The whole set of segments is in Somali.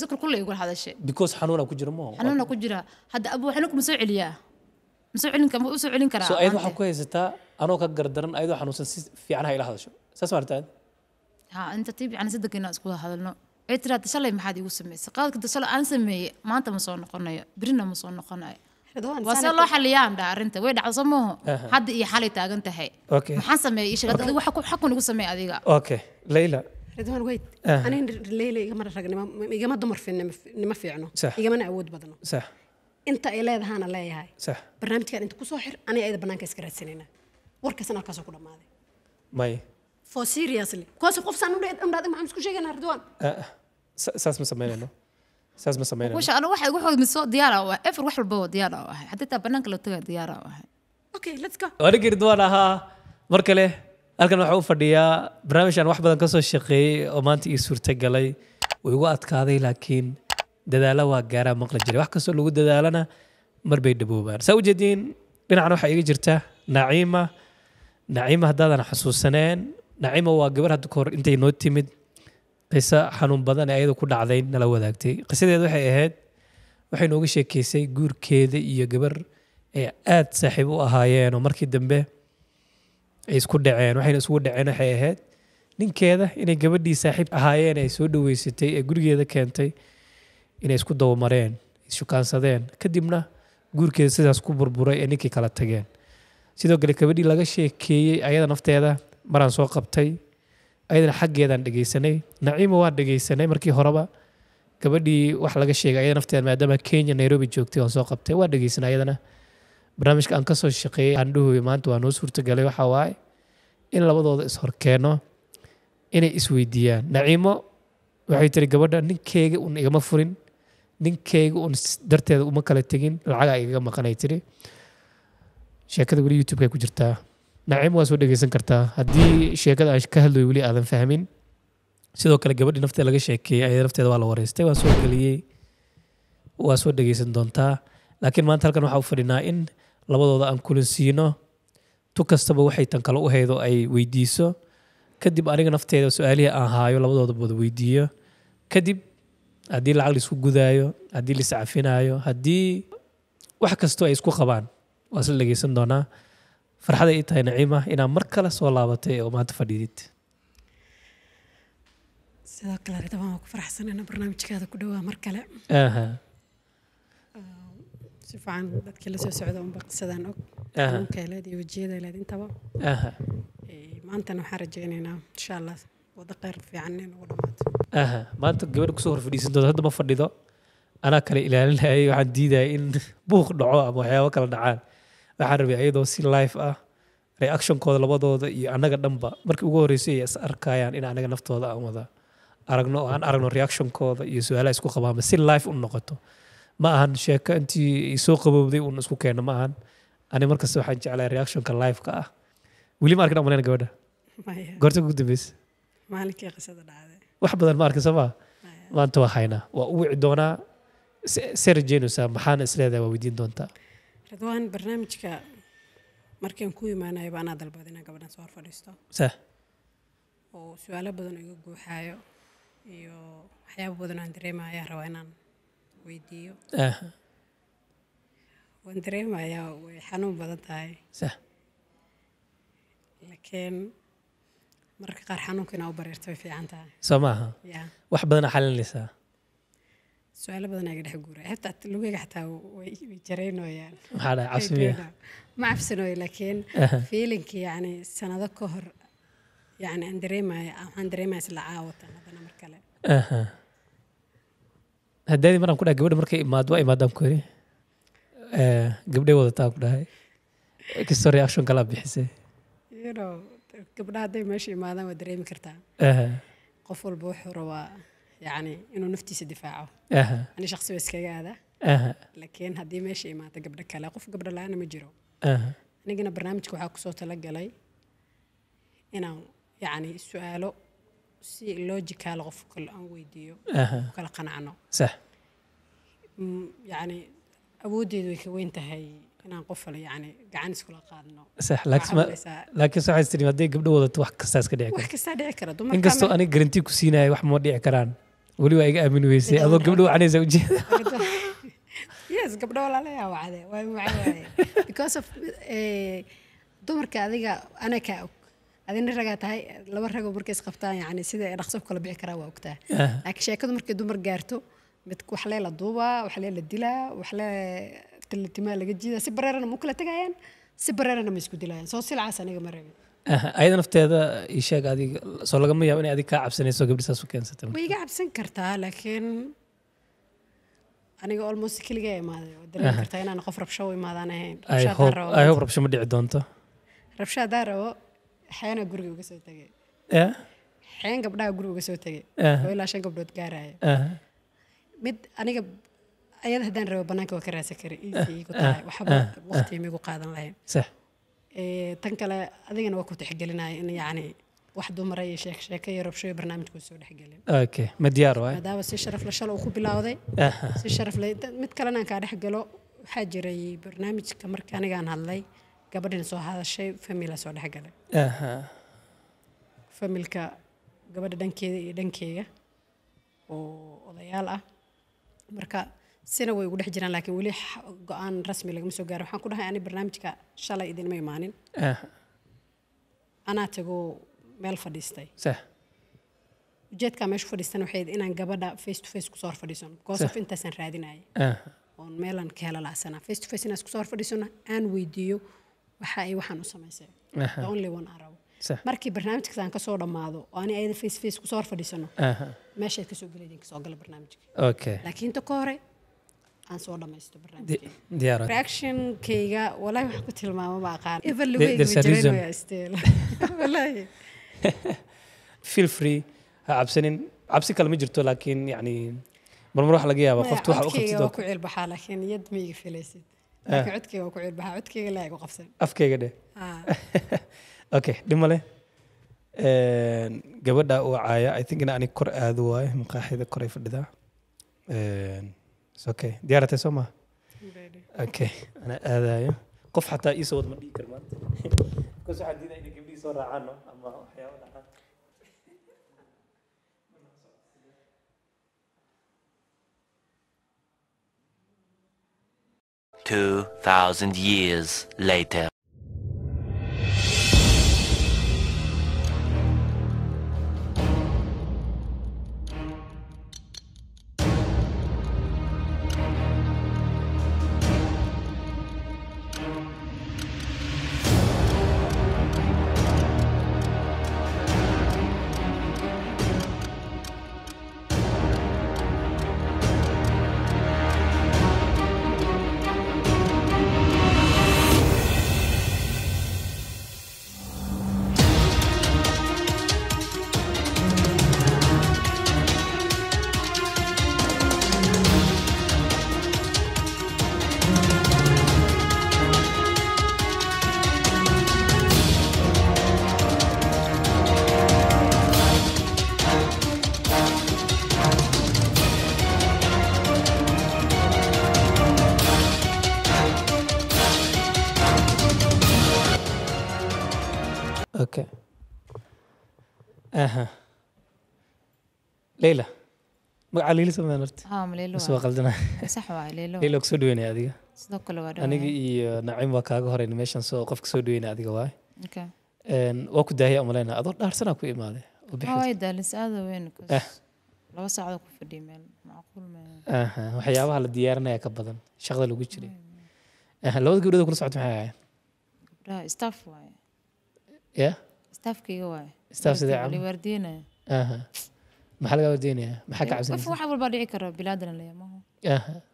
سكر كله يقول هذا الشيء بيكوز حنونه كجرا ما حنونه كجرا هذا ابو حنوك مسوي عليا مسوي علين كم مسوي علين كرا سو ايدو waxaan ku haystaa anoo ka gardaran ايدو xanuunsan si fiican ha ila hadasho saas martaan ha inta tibi ana saddeq inaa isku hadalno ay tiraad shalay maxaad igu samaysay qaadka shalay aan sameeyay maanta ma soo noqonayo birina ma soo noqonayo واسال الله حليا عند أرنت وين على صموه حد يحالي تاجن تهي. أوكي. محسن ما يشغل وحكم حكم نقول سمي أديقة. أوكي ليلى ردوان ويت آه. انا ليه ليه مره رجع ما دمر في ما في عنه صح ما نعود بدنه صح انت ايلاد هانا لا هاي صح برنامجك انت كسوحر انا ايد برنامجك اسكر سنين وركس انا كاسو كل ماي ماي فور سيريسلي كوس قف سنه ريد ام راد ما امسك شيء انا ردوان اه, آه. ساس ما سمينا ساس ما سمينا وش انا واحد واحد من سو ديارا افر واحد البو ديارا حتى برنامجك لو تغير ديارا اوكي ليتس جو انا ردوان ها مركله halkan waxa u fadhiyaa barnaamij wax badan kasoo shaqeeyey oo maanta ii suurtagalay way igu adkaaday laakiin dadaala waa gaaraa maqli jiray wax kastoo lagu dadaalana mar bay dhaboobaan saa ujeediin dhinacan waxaa iga jirta naciima naciima haddaadan xusuusaneen naciima waa gabar hadda kahor intay noo timid qiso xanuun badan ee ayadu ku dhacday nala wadaagtay qisadeeda waxay ahayd waxay nooga sheekeysay guurkeeda iyo gabar ay aad saaxiib u ahaayeen oo markii dambe ay isku dhaceen waxayna isugu dhaceen waxay ahayd ninkeeda inay gabadhii saaxiib ahaayeen ay soo dhoweysatay ee gurigeeda keentay inay isku dabamareen ishukaansadeen kadibna guurkeeda sidaas ku burburay ee ninkii kala tageen sidoo kale gabadhii laga sheekeeyey ayada nafteeda maraan soo qabtay ayadana xaggeedaan dhegeysanay naciima waa dhegeysanay markii horeba gabadhii wax laga sheegay ayada nafteeda maadaama kenya nairobi joogtay waan soo qabtay waa dhegeysanay ayadana barnaamijka aan kasoo shaqeeyey aan dhahoy maanta waa noo suurtagalay waxaa waaye in labadooda ishorkeeno inay isweydiiyaan naciimo waxay tiri gabadha ninkeyga un igama furin ninkeyga un darteeda uma kala tegin lacagaa igaga maqanay tiri sheekada weli youtubeka ku jirtaa naciimo waa soo dhegeysan kartaa haddii sheekada aan ka hadlayo weli aadan fahmin sidoo kale gabadhii nafteeda laga sheekeeyey ayada nafteeda waa la wareystay waa soo geliyey waa soo dhegeysan doontaa laakiin maanta halkan waxaa u fadhinaa in labadooda aan kulansiino tu kastaba waxay tan kale u haydo ay weydiiso kadib aniga nafteeda su-aalihii aan haayo labadooda wada weydiiyo kadib haddii lacag laisku gudaayo haddii laiscafinaayo haddii wax kastoo ay isku qabaan waa isla dhegeysan doonaa farxada ii tahay naciima inaad mar kale soo laabatay oo maanta fadhiidid sidoo kale dabaan waa ku faraxsan inaan barnaamijkaada ku dhawaa mar kale si fiican dadka socda unba qisadaan og anuunka helaad iyo wejiyada helaad intaba maantana waxaan rajaynaynaa insha allah wada kheyr fiican in dhamaato aha maanta gabadha kusoo hor fadhiisan hadda ma fadhido anaa kale ilaalinayay waxaan diidaya in buuq dhaco ama waxyaabo kala dhacaan waxaan rabay ayadoo si life ah reactionkooda labadooda iyo annaga dhanba markii ugu horreysay ay is arkayaan in anaga naftooda aan wada aragno oo aan aragno reactionkooda iyo su-aalaha isku qabaa si life u noqoto ma ahan sheeko intii isoo qabowday uun isku keeno ma ahan ani markasta waxaan jeclaa reactionka liveka ah weli ma arkin amaleyn gabadha goorta ugu dambeysa badan ma arkin sooma maanta waa haynaa waa u wici doonaa sera jenusa maxaana isleedahay waa weydiin doontaa radwaan barnaamijka markaan ku imaanayo baanaa dalbada inaan gabadhan soo horfadhiisto sah oo su-aalo badan iga guuxaayo iyo waxyaabo badan aan dareemaya rabaa inaan weydiiyo waan dareemayaa way xanuun badan tahay laakiin marka qaar xanuunka inaa u bareerta way fiican tahay soo maaha wax badanaa xalinaysaa su-aalo badanaa iga dhex guuray xataa lugeyga xataa way jareynooyaan maxaa dhahay cabsimiya ma cabsanooyo laakiin fiilinki yacni sanado ka hor yacni aan dareemaya waxaan dareemaya isla caawatan haddana mar kale hadaadi maraan ku dhahay gabadha markay imaad waa imaadaan ku iri gabdhay wadataa ku dhahay kisto reaction kalaa bixisay gabdhaha hadday meesha imaadaan waa dareemi kartaa qof walba wuxuu rabaa yani inuu naftiisa difaaco ani shaqsi waa iskaga aadaa laakiin haddii meesha imaata gabdho kale qof gabdho la-aana ma jiro anigana barnaamijka waxaa kusoo talagalay inaan yani su-aalo si logical ah qof kale aan weydiiyo kala qancano sax Mm, yani awooddeedu way ka weyn tahay inaan qof ale yacni gacan iskula qaadno laakiin soo xaystin hadday gabdho wadato wax kastaas ka dhici kastaa dhici kara dumar inkastoo aniga garanti ku siinaya wax ma dhici karaan weli waa iga aamin weysay adoo gabdho wacanaysa ujeeda yes gabdho walaala yaa wacde waa wacwaaye because of eh, dumarka adiga ana kaa og adina ragaa tahay laba rago markay isqabtaan yani sida dhaqso kala bixi karaa waa ogtaa laakiin sheekadu markay dumar gaarto waxlee la duubaa waxlee la dilaa waxlee tilitimaa laga jiidaa si bareerana ma u kala tegayaan si bareerana ma isku dilayaan soo silcaas aniga ma rabin ayada nafteeda isheeg adig soo lagama yaabo inay adig kaa cabsanayso gabdhisaas u keensatay way iga cabsan kartaa laakiin aniga almost keligaa imaaday oo dareemi kartaa inaan qof rabsho u imaadaan ahayn i hope rabsho ma dhici doonto rabsho haddaan rabo xeena guriga uga soo tegay xeen gabdhaha guriga uga soo tegay oo ilaa shan gabdhood gaaraya mid aniga ayada haddaan rabo banaanka waa ka raadsan kara easy igu tahay waxba waqtiga miigu qaadan lahayn sax tan kale adigana waa ku tixgelinaya in yacni wax dumara iyo sheek sheeke iyo rabsho iyo barnaamijku soo dhexgelin okay ma diyaar waay maadaama si sharaf la shalay uu ku bilowday si sharaf le mid kalena aan kaa dhex galo waxaa jiray barnaamijka markii anigaan hadlay gabadhin soo hadashay famila soo dhex galay familka gabadha dhankeeda iyo dhankeyga oo odayaal ah marka sina way ugu dhex jiraan laakiin weli go-aan rasmi lagama soo gaara waxaan ku dhahay ani barnaamijka shalay idinma imaanin eh. anaa tago meel fadhiistay ujeedkaa meeshu fadhiistan waxay inaan gabadha face to face kusoo hor because of intaasaan raadinaya eh. oon meelaan ka hela la'sanaa face to face inaas iskusoo hor aan weydiiyo waxa ay waxaan u samaysay only one hour markii barnaamijkaasaan kasoo dhammaado oo ani ayada face face kusoo horfadhiisano meeshaad kasoo gelaydin kasoo gala barnaamijka laakiin ta ka hore aan soo dhammaysto barnaamijkareactionkayga walaahi wax ku tilmaamo ma aqaan eber lagu eegmajireenwalaahi feel free ha cabsanin cabsi kale ma jirto laakiin yani marmar waxa laga yaabaa qofta waxa u qabtid waa ku cilbaxaa laakiin yad ma iga filaysid laakiin codkayga waa ku cilbaxaa codkayga laa igu qabsan afkayga dheh okay dhimale gabadha uu caaya i think in ani kor aado waayo maqaaxida koray fadhidaa okay diyaaratay soo maha okay ana aadayo qof xataa iisoo wad ma dhigi kar maanta bikaas waxaa diidaa inay gabdhihii soo raacaano ama waxyaabo dhacaan Two thousand years later. magaca liila sameeyaan horta waa qaldana adiga aniga iyo nacim waa kaaga horeyn meeshan soo qofka soo dhaweynaya adiga waay waa ku daahaya umaleynaa adoo dhaarsanaa ku imaaday eh. waxyaabaha la diyaarinaya ka badan shaqada lagu jiray labada gabdhood kula socod maxay ahaayeen ya staafkayga waaye staaf sidee caamal maxaa laga wardiinaya maxaa ka cabsanaysa wax walba dhici karo bilaadan leeyahay maaha aha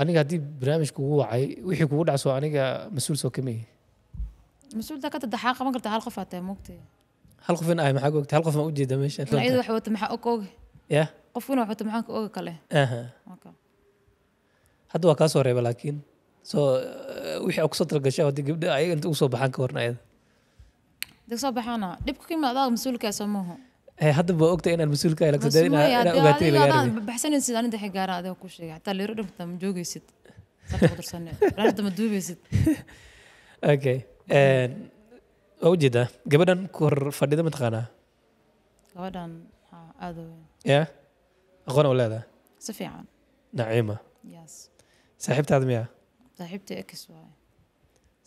aniga haddii barnaamij kugu wacay wixii kugu dhacso aniga mas-uul soo kamiyi mas-uulta ka tadaxaaqa ma karta hal qof aa tahay hal qof in ahay maxaa ogta hal qof ma ujeeda meesha id wax wata maxaa og oge ya qof in wax wata maxaan ka oga kale hadda waa kaa reeba laakiin so eh, wixii aad kusoo talagashay hadda gabdha ayaga inta ugu baxaan ka warna ayada deg soo baxaana dhibka ka imaad mas-uulkaasoo maaho Eh, haddaba waa ogtahay inaan mas-uul ka ahay lagsadee inaa ogaatay laga arbi baxsanaysid ani dhexe gaara adiga ku sheegay xataa leero dhamta ma joogaysid sarkadarsanhadda ma duubaysid okay waa eh, ujeedaa gabadhan ku hor fadhida ma taqaanaa gabadhan aada ya aqoon oo leedaa si fiican naciima yes saaxiibtaada miya saaxiibta ex waay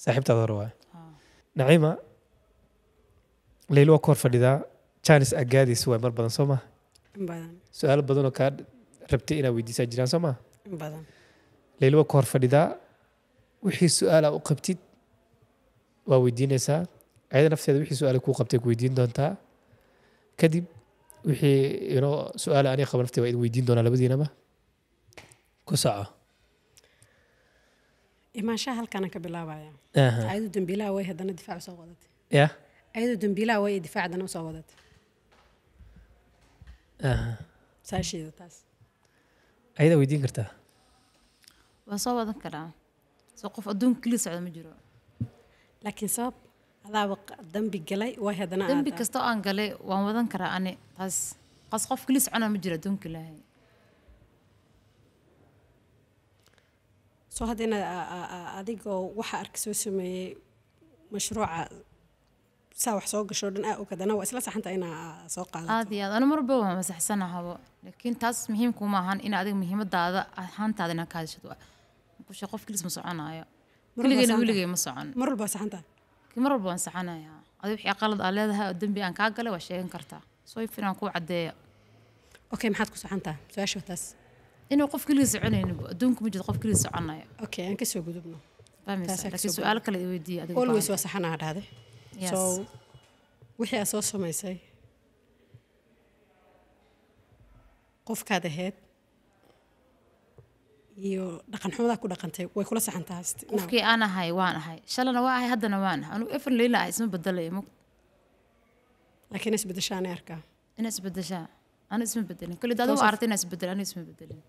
saaxiibtaada hore waay naciima leylo waa ku hor fadhidaa janis agaadis waay mar badan soo maha su-aalo badanoo kaa rabtay inaa weydiisaa jiraan soo maha leyli hor fadhidaa wixii su-aala u qabtid waa weydiinaysaa ayada nafteeda wixii su-aala kuu qabtay ku weydiin doontaa kadib wixii inoo su-aala aniga qaba naftee waa weydiin doonaa labadiinaba ku soco imaanshaha halkaana ka bilaabaya ayadu dambiilaha way haddana difaac soo wadatay ya ayadu dambiilaha way difaac haddana soo wadatay ayada weydiin kartaa waan soo wadan karaa soo qof adduunka keli socda ma jiro laakiin sabab adaaba dambi galay way haddana dambi kasta aan galay waan wadan karaa ani taas qas qof keli socona ma jiro adduunka ilaahay soo haddana adigoo waxa arka soo sameeyey mashruuca saa wax soo gasho dhan aa ogad anaa waa isla saxanta inaa soo qaadato aad iyo aad anu marba waan masaxsanahabo laakiin taas muhiimkuma ahan in adiga muhiimadaada ahaantaada inaa kaadishado kusha qof kelis ma soconaayo keligeyna wiligey ma socon mar walba saxanta mar walba waan saxanayaa adi wixii qalad aa leedahay oo dembi aan kaa galay waa sheegan kartaa soo ifin aan kuu caddeeya okay maxaad ku socontaa su-aasha taas inuu qof keligii soconaynin adduunku ma jiro qof keligii soconaya okay aan kasoo gudubno laakiin su-aalo kale i weydiiya always waa saxanaa dhahday Yes. So wixii aad soo samaysay qofkaad ahayd iyo dhaqan xumadaa ku dhaqantay way kula saxantahay qofkii aan ahay waan ahay shalana waa ahay haddana waan ahay anugu efan leila ah isma bedelayo mug laakiin isbedeshaa anay arkaa ina isbedeshaa ana isma bedelin kale dad u aragtay ina isbedel ana isma bedelin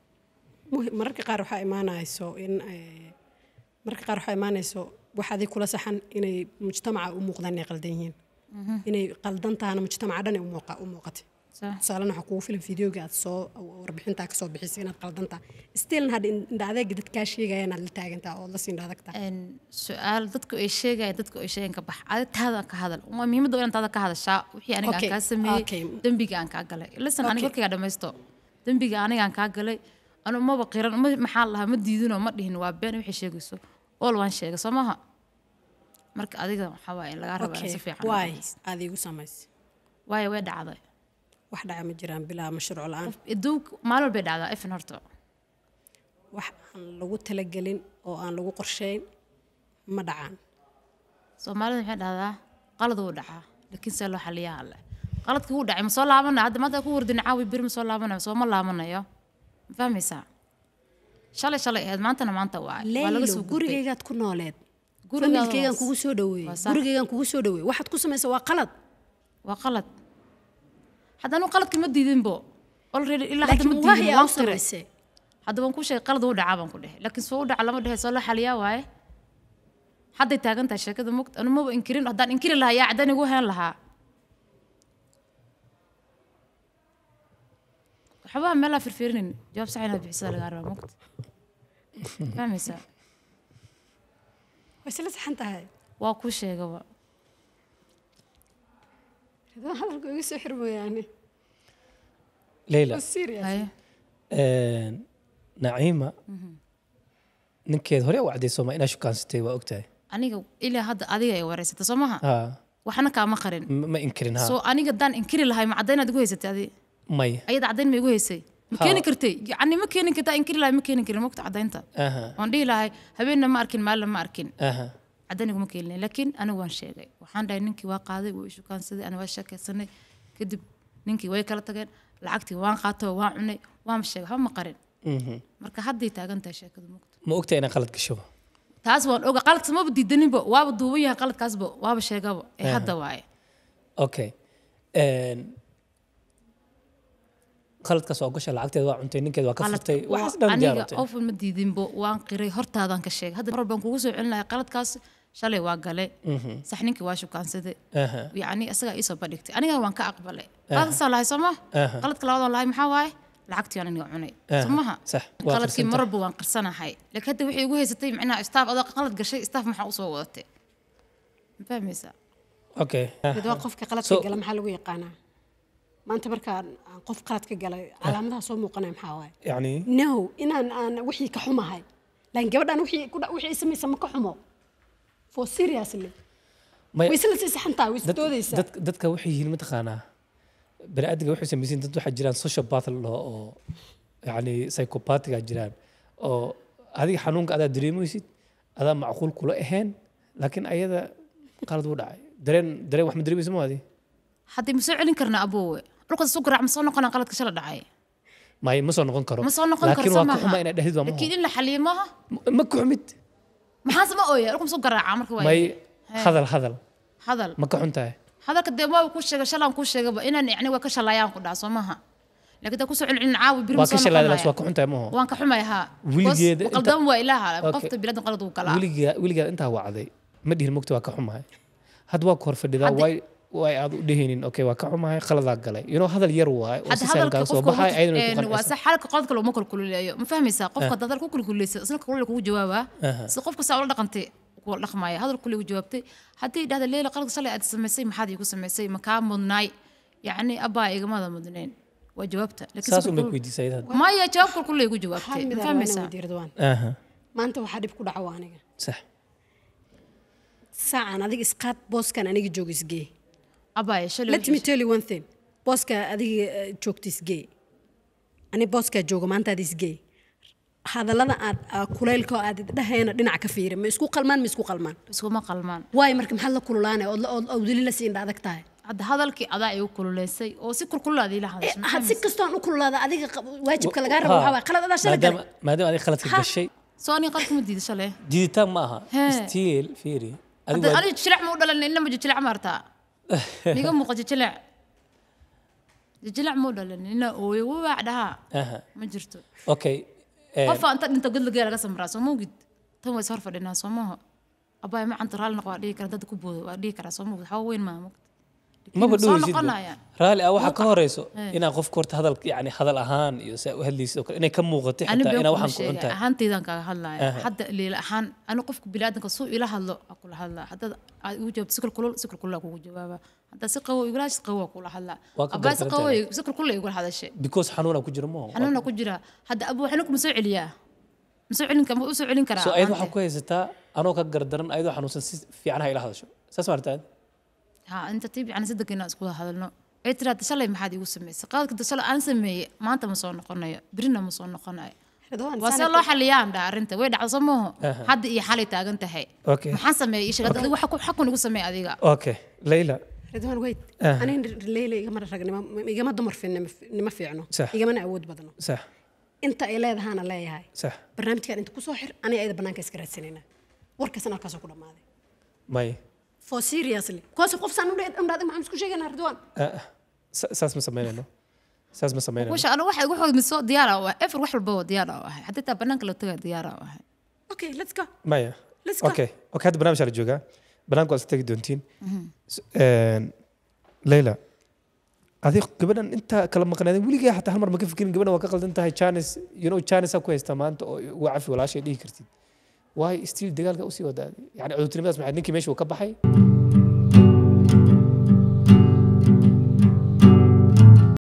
mararka qaar waxaa imaanayso in eh, mararka qaar waxaa imaanayso waxaaday kula saxan inay mujtamaca u muuqdaan inay qaldan yihiin inay qaldan tahana mujtamaca dhan ay u muuqatay tusaalena waxaa kugu filan videoga aad soo warbixintaa kasoo bixisay inaad qaldan taha stilna hadda indha adeega dad kaa sheegaya inaad la taagantaa oo lasii indha adagtaa su-aal dadku ay sheegayaan dadku ay sheegayan ka bax adi taada ka hadal waa muhiimadda waa inaad taada ka hadashaa wixii aniga aan kaa sameeyey dembiga aan kaa galay listen aniga warkaygaa dhamaysto dembiga aniga aan kaa galay anu maba qiran maxaa lahaa ma diidinoo ma dhihin waa been wixii sheegayso ool waan sheega soo maaha marka adiga waxaawaay lagaa rabaa si fiican waay aada igu samaysay waay way dhacday wax dhaca ma jiraan bilaa mashruuc la-aan aduunka maalin walbay dhacdaa efin horta wax aan lagu talagelin oo aan lagu qorsheyn ma dhacaan soomaalida maxay dhahdaa qalad wuu dhacaa laakiin see loo xaliyaa alle qaladka wuu dhacay ma soo hadda maanta ku wardin caawi bir ma soo soo ma laabanayo ma fahmaysaa shalay shalay ahayd eh, maantana maanta waagurigaygaad ku nooleed familkaygaan kugu soo dhaweey gurigaygaan kugu soo dhaweey waxaad ku samaysa waa qalad waa qalad hadda qaladka ma diidinbo already ilaa hadda hadda waan ku sheegay qalad uu dhacaa baan ku dhehe laakiin soo u dhaca lama dhehe soo la xaliyaa waaye hadday taagan tahay sheekada mogt anu maba inkirin haddaan inkiri lahaa yaa cadaan igu lahaa waxbaa meel aan firfirinin jawaab sax inaad bixisaa lagaa rabaa mugta fahmaysaa way sila saxan tahay waa kuu sheegaba ridaan hadalka igu soo xir mooyaane leyla naciima ninkeed hore u caddaysoo ma inaa shukansatay waa ogtahay aniga ilaa hadda adiga ay wareysata soo maha waxna kaama qarin ma inkirin soo aniga daan inkiri lahay ma cadda inaad igu haysatay adiga ماي أيد عدين ما يجوهيسي مكيني كرتي يعني مكيني كرتا إنكر لا مكيني كرتا مكت عدين تا أها وندي لا هاي هبينا ما أركن مالا ما أركن أها عدين ما كيلني لكن أنا وان شيء وحنا داي نكي واقعي وشو كان سدي أنا وشك سنة كدب نكي ويا كلا تجين لعقتي وان قاتو وان عني وان مشي هم قرن marka hadday taagantahay sheekadu mugto ma ogtahay inaan qaladka shubo taas waan oga qaladkaas maba diidaninba waaba duuban yahay qaladkaasba waaba sheegaba ee hadda waaye okay qaladka soo gasha lacagteeda waa cuntay ninkeeda waa ka furtay waxaas dhan diyaaratay ofal ma diidinbo waan qiray hortaadan ka sheegay hadda mar baan kugu soo celin lahaa qaladkaas shalay waa gale mhm. sax ninkii waa shukaansaday yacni isagaa ii badhigtay anigana waan ka aqbalay qaladkasaa lahay soo ma qaladka labadaan lahay maxaa waaye lacagtiiaan aniga cunay somaha qaladkii mar waan qarsanahay laakiin hadda waxay igu haysatay micnaha istaaf adoo qalad gashay istaaf maxaa usoo wadatay ma fahmaysaa okay waa qofka qaladka gala maxaa lagu yaqaanaa maanta markaan qof qalad ka galay eh. calaamadaha soo muuqanaya maxaa waaye yani no inaan aan wixii ka xumahay laakiin gabadhan wixii wixii samaysa ma ka xumo for seriously way isla sii saxantaa way isdoodaysaa dadka dadka waxay yihiin mataqaanaa bani aadamka waxay samaysan dad waxaa jiraan sociopath loo oo yani psychopathiga jiraan oo adiga xanuunka adaa dareemaysid adaa macquul kula ahayn laakiin ayada qalad u dhacay dareen dareen wax ma dareemaysa ma adi haddii ma soo celin karnaa aboowe dhulkaas isu garaac ma soo noqonaa qaladka shala dhacay may ma soo noqon karo ma soo noqon karo waa kuxuma inaad dhahid waa laakiin in la xaliyo maaha ma kuxumid maxaan sama ooya dhulka ma soo garaaca marka waa may hadal hadal hadal ma ka xuntahay hadalka dee waa ku sheegay shalaan ku sheegaba inaan yacni waa ka shalaayaan ku dhaca soo maaha لكن تكون سعل عين عاوي بريم واكش لا لا سواك حنت مو وان كحمي ها ولقيد قدام وإلها قفت بلاد قلد وكلا ولقيد ولقيد أنت هو عذي ما دير مكتوى كحمي هاد واك هور فدي واي way aad u dhehaynin okay waa ka xumahay khaladaa galay you know hadal yar waay oo si sahal gaa soo baxay ayna ku qanacsan waa sax halka qofka loo kulkuleeyo ma fahmaysaa qofka dadal ku kulkuleeyay isla kulul kugu jawaaba si qofka saa ula dhaqantay kuwa dhaqmaya hadal kulli u jawaabtay haddii dhahda leela qalad shalay aad samaysay maxaad igu samaysay ma kaa mudnaay yacni abbaa igamada mudnayn waa jawaabta saas unbay ku weydiisay maya jawaab kulkulay igu jawaabtay ma fahmaysaa maanta waxaa dhib ku dhaco aniga sax saacaan adiga isqaad booskan aniga joogisgee أباي شلو Let me tell you one thing بوسكا أدي آه، جوكتيس جي أنا بوسكا جوجو ما أنت أديس جي هذا لنا أد آه، كوليل كو أد ده هنا دينا عكفير مسكو قلمان مسكو قلمان مسكو ما قلمان واي مركم حلا كولانة أو أو أو دليل سين هذاك تاعي هذا هذا الكي أدا أيو كلوليسي أو سكر كل هذه لحظة إيه، هاد سكستون كل هذا أديك واجب كلا جارب وحوا خلاص هذا شلون ما ما دام أديك خلاص كل سواني قلت مديد شلون جديد تام ماها ستيل فيري أديك شلح تشرح مو دلنا إنما جت شلح مرتها niga muuqato jilic jilic muu dhalin ina ooyo wabaac dhahaa ma jirto okay qofaa inta dhinta god lagee laga samraa soo mawgid tan waa is hor fadhinaa soo maaha abbaay macanto raalli noq waa dhihi kara dad ku boodo waa dhihi karaa soo mawgid waxaa weyn maamug ما بدو يزيد يعني. رالي او حكا إيه. هوريسو انا قف كورت هذا يعني هذا الاهان وهليس انا كم موغت يعني حتى انا وحن كنت يعني اهان تيدان كاغا هلا حتى اللي الاهان انا قف بلادنك سو الى هلا اقول هلا حتى وجب سكر كل سكر كل اقول جوابا حتى سقو يقول هاش سقو اقول هلا ابا سقو سكر كل يقول هذا الشيء بيكوز حنونا كجرمو حنونا كجرا حتى ابو حنوك مسوي عليا مسوي علينا مسوي علينا كرا سو ايد وحن كويس انا كقردرن ايد وحنوسن في عنها الى هذا الشيء سمعت ها انت تبي انا صدق انaan isku hadalno ay tiraahda shalay maxaad igu samaysay qaadkada shalay aan sameeyey maanta ma soo noqonayo birina ma soo noqonayo waa see loo xaliyaan dha arrinta way dhacdo soo maaho hadda iyo xalay taagan tahay maxaan sameeyey ii sheegad adigu xakun igu sameey adiga okay layla ridwaan weyd aniga leyla igama rag igama dumar nima fiicno igamana awood badno sax inta ay leedahaana leeyahay sax barnaamijkan inta kusoo xir aniga ayada bannaanka iska raadsanayna warkaasna halkaasoo ku dhammaaday may for seriously كوسف qof saan u dheed amraad maxaan isku sheegaynaa ridwan saas ma sameynayno saas ma sameynayno waxa ana waxa wuxuu miso diyaar ah waa efar wax walba diyaar ah wahay hadda ta banaanka la tagaa diyaar ah wahay okay let's go maya let's go okay okay hadda barnaamij la joogaa banaanka waa tagi doontiin een leila adi gabadhan inta kala maqnaadeen weligaa xataa hal mar ma ka fikirin gabadhan waa ka qaldan tahay janis you know janis ha ku haysta maanta oo waa cafi walaashay dhihi kartid waayo stiil dagaalka usii wadaaday yani cudurtinimadaas maxay ninkii meesha uu ka baxay